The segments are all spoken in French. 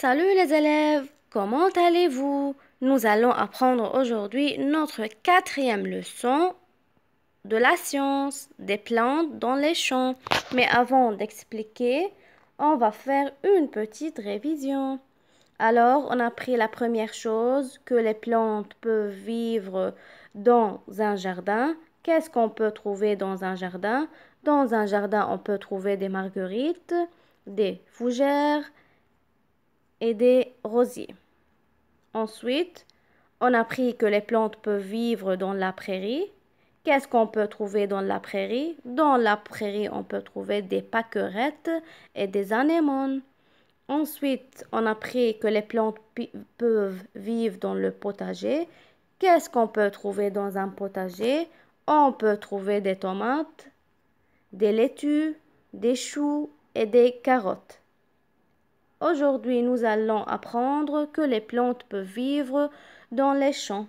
Salut les élèves, comment allez-vous Nous allons apprendre aujourd'hui notre quatrième leçon de la science des plantes dans les champs. Mais avant d'expliquer, on va faire une petite révision. Alors, on a appris la première chose que les plantes peuvent vivre dans un jardin. Qu'est-ce qu'on peut trouver dans un jardin Dans un jardin, on peut trouver des marguerites, des fougères, et des rosiers. Ensuite, on a appris que les plantes peuvent vivre dans la prairie. Qu'est-ce qu'on peut trouver dans la prairie Dans la prairie, on peut trouver des pâquerettes et des anémones. Ensuite, on a appris que les plantes peuvent vivre dans le potager. Qu'est-ce qu'on peut trouver dans un potager On peut trouver des tomates, des laitues, des choux et des carottes. Aujourd'hui, nous allons apprendre que les plantes peuvent vivre dans les champs.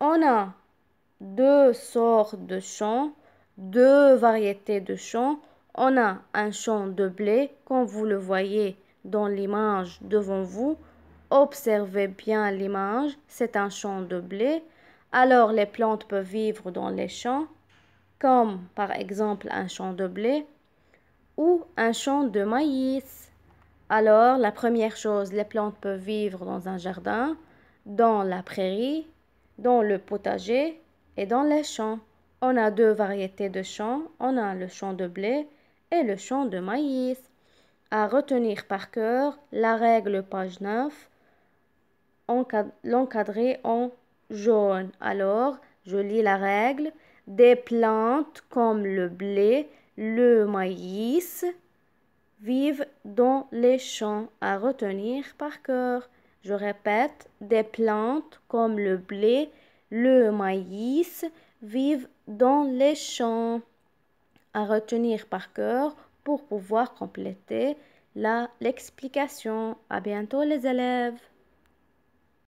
On a deux sortes de champs, deux variétés de champs. On a un champ de blé, comme vous le voyez dans l'image devant vous. Observez bien l'image, c'est un champ de blé. Alors les plantes peuvent vivre dans les champs, comme par exemple un champ de blé ou un champ de maïs. Alors, la première chose, les plantes peuvent vivre dans un jardin, dans la prairie, dans le potager et dans les champs. On a deux variétés de champs, on a le champ de blé et le champ de maïs. À retenir par cœur la règle page 9, l'encadrer en jaune. Alors, je lis la règle. Des plantes comme le blé le maïs vive dans les champs à retenir par cœur. Je répète, des plantes comme le blé, le maïs vivent dans les champs à retenir par cœur pour pouvoir compléter l'explication. À bientôt les élèves.